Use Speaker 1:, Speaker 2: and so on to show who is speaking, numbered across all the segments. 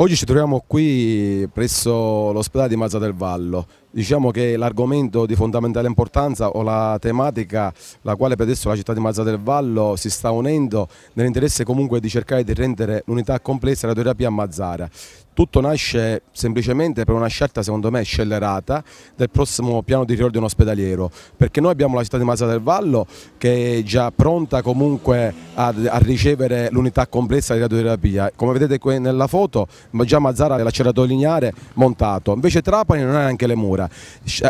Speaker 1: Oggi ci troviamo qui presso l'ospedale di Mazza del Vallo Diciamo che l'argomento di fondamentale importanza o la tematica la quale per adesso la città di Mazza del Vallo si sta unendo nell'interesse comunque di cercare di rendere l'unità complessa della terapia a Mazzara. Tutto nasce semplicemente per una scelta secondo me scellerata del prossimo piano di riordino ospedaliero perché noi abbiamo la città di Mazza del Vallo che è già pronta comunque a, a ricevere l'unità complessa di radioterapia. Come vedete qui nella foto già Mazzara è l'acceratore lineare montato, invece Trapani non ha neanche le mura. Ora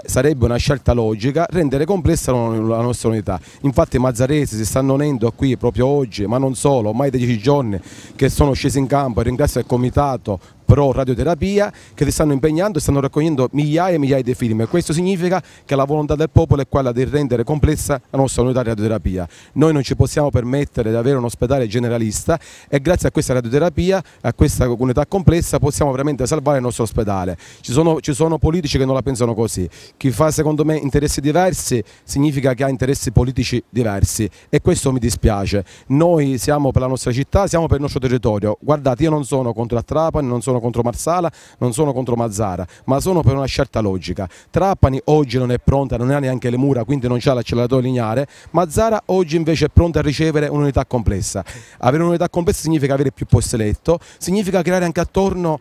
Speaker 1: sarebbe una scelta logica rendere complessa la nostra unità. Infatti Mazzarese si stanno unendo qui proprio oggi, ma non solo, ormai da dieci giorni che sono scesi in campo, ringrazio il comitato, pro radioterapia che si stanno impegnando e stanno raccogliendo migliaia e migliaia di film. Questo significa che la volontà del popolo è quella di rendere complessa la nostra unità di radioterapia. Noi non ci possiamo permettere di avere un ospedale generalista e grazie a questa radioterapia, a questa unità complessa possiamo veramente salvare il nostro ospedale. Ci sono, ci sono politici che non la pensano così. Chi fa secondo me interessi diversi significa che ha interessi politici diversi e questo mi dispiace. Noi siamo per la nostra città, siamo per il nostro territorio. Guardate, io non sono contro la Trapani, non sono contro Marsala, non sono contro Mazzara, ma sono per una scelta logica. Trapani oggi non è pronta, non ha neanche le mura, quindi non c'ha l'acceleratore lineare. Mazzara oggi invece è pronta a ricevere un'unità complessa. Avere un'unità complessa significa avere più posti letto, significa creare anche attorno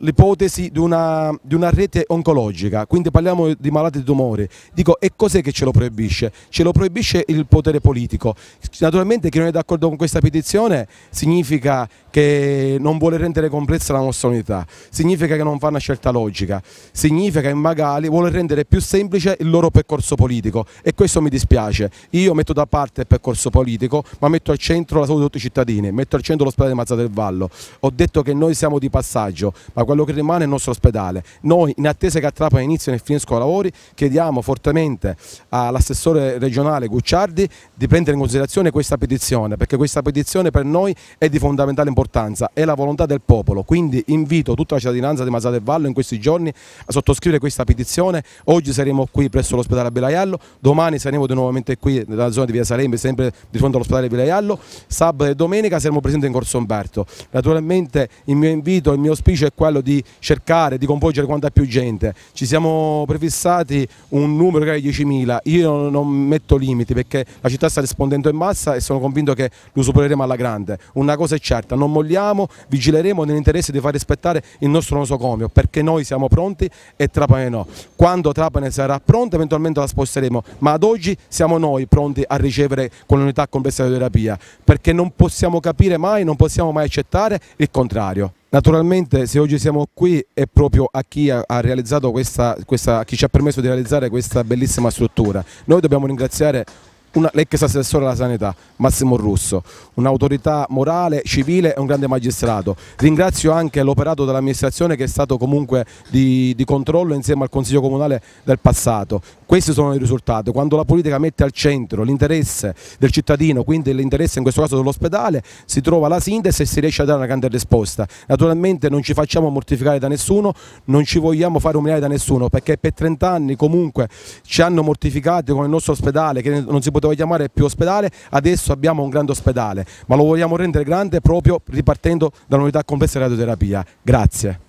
Speaker 1: l'ipotesi di una, di una, rete oncologica, quindi parliamo di malati di tumore, dico e cos'è che ce lo proibisce? Ce lo proibisce il potere politico, naturalmente chi non è d'accordo con questa petizione significa che non vuole rendere complessa la nostra unità, significa che non fa una scelta logica, significa che magari vuole rendere più semplice il loro percorso politico e questo mi dispiace, io metto da parte il percorso politico ma metto al centro la salute di tutti i cittadini, metto al centro l'ospedale di Mazza del Vallo, ho detto che noi siamo di passaggio ma quello che rimane è il nostro ospedale. Noi, in attesa che a Trapani inizino e finiscono i lavori, chiediamo fortemente all'assessore regionale Gucciardi di prendere in considerazione questa petizione, perché questa petizione per noi è di fondamentale importanza, è la volontà del popolo. Quindi invito tutta la cittadinanza di Masate Vallo in questi giorni a sottoscrivere questa petizione. Oggi saremo qui presso l'ospedale a Belaiallo, domani saremo di nuovamente qui nella zona di Via Salembe, sempre di fronte all'ospedale di Belaiallo, sabato e domenica saremo presenti in Corso Umberto. Naturalmente il mio invito, il mio auspicio è quello quello di cercare di coinvolgere quanta più gente. Ci siamo prefissati un numero che era 10.000, io non metto limiti perché la città sta rispondendo in massa e sono convinto che lo supereremo alla grande. Una cosa è certa, non molliamo, vigileremo nell'interesse di far rispettare il nostro nosocomio perché noi siamo pronti e Trapane no. Quando Trapane sarà pronta eventualmente la sposteremo, ma ad oggi siamo noi pronti a ricevere con l'unità complessa di terapia perché non possiamo capire mai, non possiamo mai accettare il contrario. Naturalmente se oggi siamo qui è proprio a chi, ha, ha questa, questa, chi ci ha permesso di realizzare questa bellissima struttura. Noi dobbiamo ringraziare una, l'ex assessore alla sanità Massimo Russo, un'autorità morale, civile e un grande magistrato. Ringrazio anche l'operato dell'amministrazione che è stato comunque di, di, controllo insieme al Consiglio Comunale del passato. Questi sono i risultati, quando la politica mette al centro l'interesse del cittadino, quindi l'interesse in questo caso dell'ospedale, si trova la sintesi e si riesce a dare una grande risposta. Naturalmente non ci facciamo mortificare da nessuno, non ci vogliamo fare umiliare da nessuno perché per 30 anni comunque ci hanno mortificati con il nostro ospedale che non si può poteva chiamare più ospedale, adesso abbiamo un grande ospedale, ma lo vogliamo rendere grande proprio ripartendo dall'unità un'unità complessa di radioterapia. Grazie.